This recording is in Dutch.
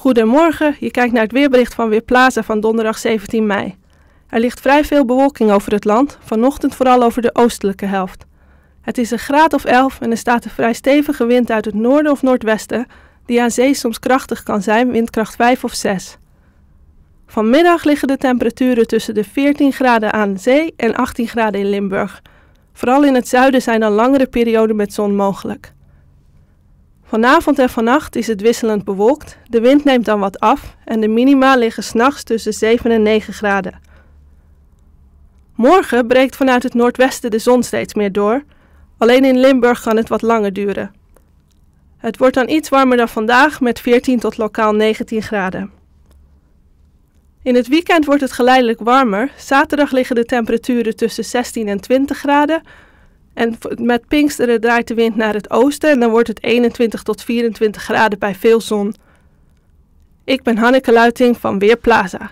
Goedemorgen, je kijkt naar het weerbericht van Weerplaza van donderdag 17 mei. Er ligt vrij veel bewolking over het land, vanochtend vooral over de oostelijke helft. Het is een graad of 11 en er staat een vrij stevige wind uit het noorden of noordwesten, die aan zee soms krachtig kan zijn, windkracht 5 of 6. Vanmiddag liggen de temperaturen tussen de 14 graden aan zee en 18 graden in Limburg. Vooral in het zuiden zijn dan langere perioden met zon mogelijk. Vanavond en vannacht is het wisselend bewolkt, de wind neemt dan wat af en de minima liggen s'nachts tussen 7 en 9 graden. Morgen breekt vanuit het noordwesten de zon steeds meer door, alleen in Limburg kan het wat langer duren. Het wordt dan iets warmer dan vandaag met 14 tot lokaal 19 graden. In het weekend wordt het geleidelijk warmer. Zaterdag liggen de temperaturen tussen 16 en 20 graden, en met Pinksteren draait de wind naar het oosten en dan wordt het 21 tot 24 graden bij veel zon. Ik ben Hanneke Luiting van Weerplaza.